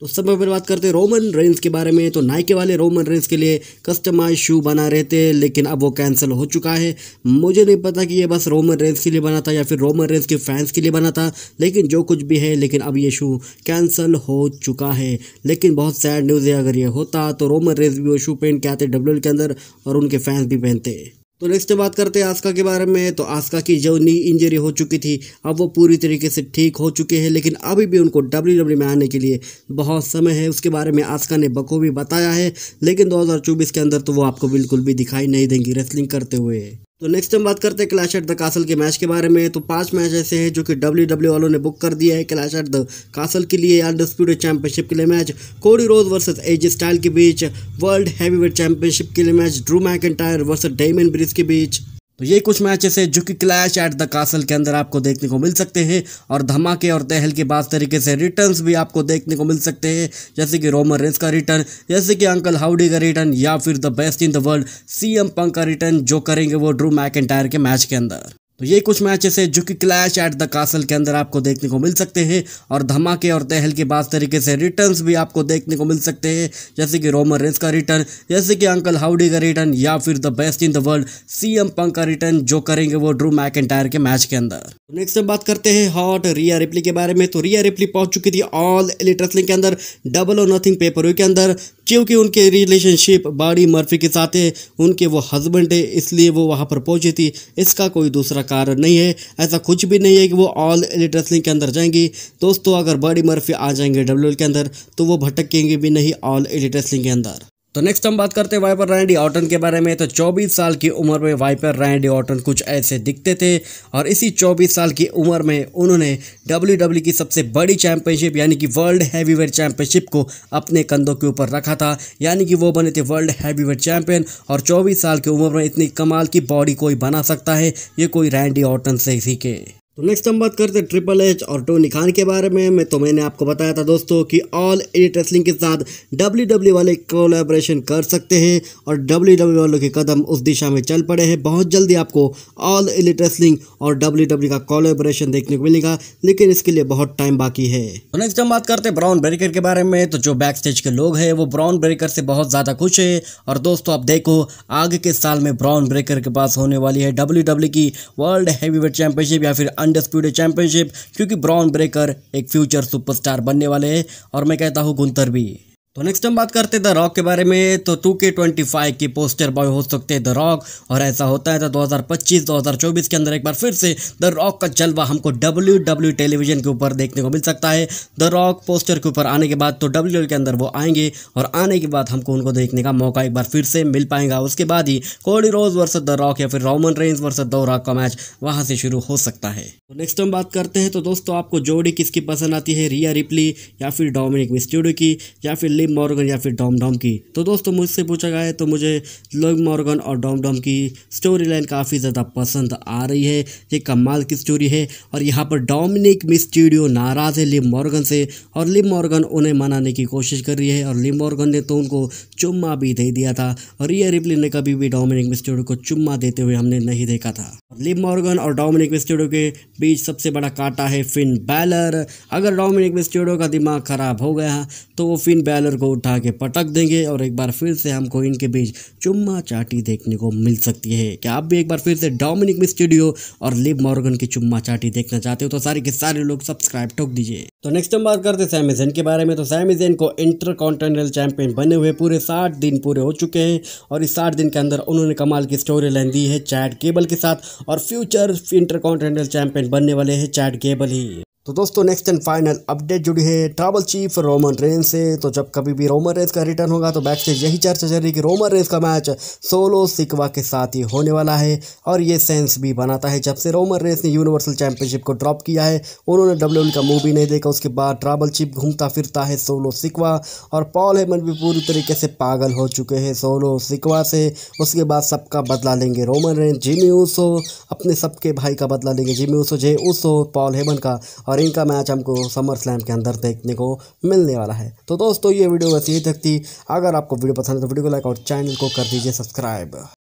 तो उस समय बात करते हैं रोमन रेंस के बारे में तो नाइके वाले रोमन रेंस के लिए कस्टमाइज शू बना रहे थे लेकिन अब वो कैंसिल हो चुका है मुझे नहीं पता कि ये बस रोमन रेंस के लिए बना था या फिर रोमन रेंस के फैंस के लिए बना था लेकिन जो कुछ भी है लेकिन अब ये शू कैंसिल हो चुका है लेकिन बहुत सैड न्यूज़ है अगर ये होता तो रोमन रेंस भी वो शू पहन के आते डब्ल्यू के अंदर और उनके फैंस भी पहनते तो नेक्स्ट बात करते हैं आस्का के बारे में तो आस्का की जो नी इंजरी हो चुकी थी अब वो पूरी तरीके से ठीक हो चुके हैं लेकिन अभी भी उनको डब्ल्यू डब्ल्यू e में आने के लिए बहुत समय है उसके बारे में आस्का ने बखूबी बताया है लेकिन 2024 के अंदर तो वो आपको बिल्कुल भी दिखाई नहीं देंगी रेसलिंग करते हुए तो नेक्स्ट हम बात करते हैं क्लैश एट द कासल के मैच के बारे में तो पांच मैच ऐसे हैं जो कि डब्ल्यू डब्ल्यू वालों ने बुक कर दिया है क्लैश एट द कासल के लिए अनडिस्प्यूटेड चैंपियनशिप के लिए मैच कोडी रोज वर्सेस एज स्टाइल के बीच वर्ल्ड हैवीवेट चैंपियनशिप के लिए match Drew McIntyre versus Damian Priest के बीच तो ये कुछ मैचेस है जो कि क्लैश एट द कासल के अंदर आपको देखने को मिल सकते हैं और धमाके और तहल के बाद तरीके से रिटर्न्स भी आपको देखने को मिल सकते हैं जैसे कि रोमर रेस का रिटर्न जैसे कि अंकल हाउडी का रिटर्न या फिर the best in the world CM Punk का रिटर्न जो करेंगे वो ड्रू मैक के मैच के अंदर तो ये कुछ मैचेस है जो कि क्लैश एट द कासल के अंदर आपको देखने को मिल सकते हैं और धमाके और तहल के बाद तरीके से रिटर्न्स भी आपको देखने को मिल सकते हैं जैसे कि रोमन रेस का रिटर्न जैसे कि अंकल हाउडी का रिटर्न या फिर the best in the world CM Punk का रिटर्न जो करेंगे वो ड्रू मैक के मैच के अंदर नेक्स्ट तो बात करते हैं हॉट रिया रिप्ली के बारे में तो रिया रिप्ली पहुंच चुकी थी ऑल एलिट्रेसलिंग के अंदर डबल और नथिंग पेपर के अंदर क्योंकि उनके रिलेशनशिप बाड़ी मर्फी के साथ है उनके वो हस्बैंड है इसलिए वो वहाँ पर पहुँची थी इसका कोई दूसरा कारण नहीं है ऐसा कुछ भी नहीं है कि वो ऑल एलिट रेसलिंग के अंदर जाएंगी दोस्तों अगर बाड़ी मर्फी आ जाएंगे डब्ल्यू के अंदर तो वो भटकेंगे भी नहीं ऑल एलिट रेसलिंग के अंदर तो नेक्स्ट हम बात करते हैं वाइपर रैंडी ऑटन के बारे में तो 24 साल की उम्र में वाइपर रैंडी ऑटन कुछ ऐसे दिखते थे और इसी 24 साल की उम्र में उन्होंने डब्ल्यू डब्ल्यू e की सबसे बड़ी चैंपियनशिप यानी कि वर्ल्ड हैवीवेट चैंपियनशिप को अपने कंधों के ऊपर रखा था यानी कि वो बने थे वर्ल्ड हैवीवेट चैंपियन और चौबीस साल की उम्र में इतनी कमाल की बॉडी कोई बना सकता है ये कोई रैंडी ऑटन से सीखे तो नेक्स्ट हम बात करते हैं ट्रिपल एच और टोनी खान के बारे में मैं तो मैंने आपको बताया था दोस्तों कि ऑल एट रेसलिंग के साथ डब्ल्यू डब्ल्यू वाले कोलेब्रेशन कर सकते हैं और डब्ल्यू डब्ल्यू वालों के कदम उस दिशा में चल पड़े हैं बहुत जल्दी आपको ऑल एलिट रेसलिंग और डब्ल्यू डब्ल्यू का कोलेब्रेशन देखने को मिलेगा लेकिन इसके लिए बहुत टाइम बाकी है तो नेक्स्ट हम बात करते हैं ब्राउन ब्रेकर के बारे में तो जो बैक स्टेज के लोग हैं वो ब्राउन ब्रेकर से बहुत ज़्यादा खुश है और दोस्तों आप देखो आगे के साल में ब्राउन ब्रेकर के पास होने वाली है डब्ल्यू की वर्ल्ड वेट चैंपियनशिप या फिर अनडिस्प्यूटेड चैंपियनशिप क्योंकि ब्राउन ब्रेकर एक फ्यूचर सुपरस्टार बनने वाले हैं और मैं कहता हूँ गुंतर भी तो नेक्स्ट हम बात करते हैं द रॉक के बारे में तो टू के ट्वेंटी फाइव की पोस्टर बॉय हो सकते हैं द रॉक और ऐसा होता है तो 2025 2024 के अंदर एक बार फिर से द रॉक का जलवा हमको डब्ल्यू डब्ल्यू टेलीविजन के ऊपर देखने को मिल सकता है द रॉक पोस्टर के ऊपर आने के बाद तो डब्ल्यू के अंदर वो आएंगे और आने के बाद हमको उनको देखने का मौका एक बार फिर से मिल पाएगा उसके बाद ही कोडी रोज वर्स द रॉक या फिर Roman Reigns versus the Rock का मैच वहाँ से शुरू हो सकता है तो नेक्स्ट हम बात करते हैं तो दोस्तों आपको जोड़ी किसकी पसंद आती है रिया रिपली या फिर डोमिनिक मिस्टूडो की या फिर फिलिप मॉर्गन या फिर डॉम डॉम की तो दोस्तों मुझसे पूछा गया है तो मुझे फिलिप मॉर्गन और डॉम डॉम की स्टोरी लाइन काफ़ी ज़्यादा पसंद आ रही है ये कमाल की स्टोरी है और यहाँ पर डोमिनिक मिस मिस्टीडियो नाराज़ है लिम मॉर्गन से और लिम मॉर्गन उन्हें मनाने की कोशिश कर रही है और लिम मॉर्गन ने तो उनको चुम्मा भी दे दिया था और ये रिप्ले ने कभी भी डोमिनिक मिस मिस्टीडियो को चुम्मा देते हुए हमने नहीं देखा था लिम मॉर्गन और डोमिनिक मिस मिस्टीडियो के बीच सबसे बड़ा काटा है फिन बैलर अगर डोमिनिक मिस मिस्टीडियो का दिमाग खराब हो गया तो वो फिन बैलर बैनर को उठा के पटक देंगे और एक बार फिर से हमको इनके बीच चुम्मा चाटी देखने को मिल सकती है क्या आप भी एक बार फिर से डोमिनिक स्टूडियो और लिब मॉर्गन की चुम्मा चाटी देखना चाहते हो तो सारे के सारे लोग सब्सक्राइब ठोक दीजिए तो नेक्स्ट हम बात करते हैं सैमिजेन के बारे में तो सैमिजेन को इंटर कॉन्टिनेंटल चैंपियन बने हुए पूरे साठ दिन पूरे हो चुके हैं और इस साठ दिन के अंदर उन्होंने कमाल की स्टोरी लाइन दी है चैट केबल के साथ और फ्यूचर इंटर कॉन्टिनेंटल चैंपियन बनने वाले हैं चैट केबल ही तो दोस्तों नेक्स्ट एंड फाइनल अपडेट जुड़ी है ट्रैवल चीफ रोमन रेन से तो जब कभी भी रोमन रेंस का रिटर्न होगा तो बैक से यही चर्चा चल रही कि रोमन रेंस का मैच सोलो सिकवा के साथ ही होने वाला है और ये सेंस भी बनाता है जब से रोमन रेंस ने यूनिवर्सल चैंपियनशिप को ड्रॉप किया है उन्होंने डब्ल्यू का मूव भी नहीं देखा उसके बाद ट्रैवल चीफ घूमता फिरता है सोलो सिकवा और पॉल हेमन भी पूरी तरीके से पागल हो चुके हैं सोलो सिकवा से उसके बाद सबका बदला लेंगे रोमन रेंस जिमी ऊसो अपने सबके भाई का बदला लेंगे Jimmy Uso Jey Uso Paul Heyman का और रिंग का मैच हमको समर स्लैम के अंदर देखने को मिलने वाला है तो दोस्तों ये वीडियो वैसे ही तक थी अगर आपको वीडियो पसंद है तो वीडियो को लाइक और चैनल को कर दीजिए सब्सक्राइब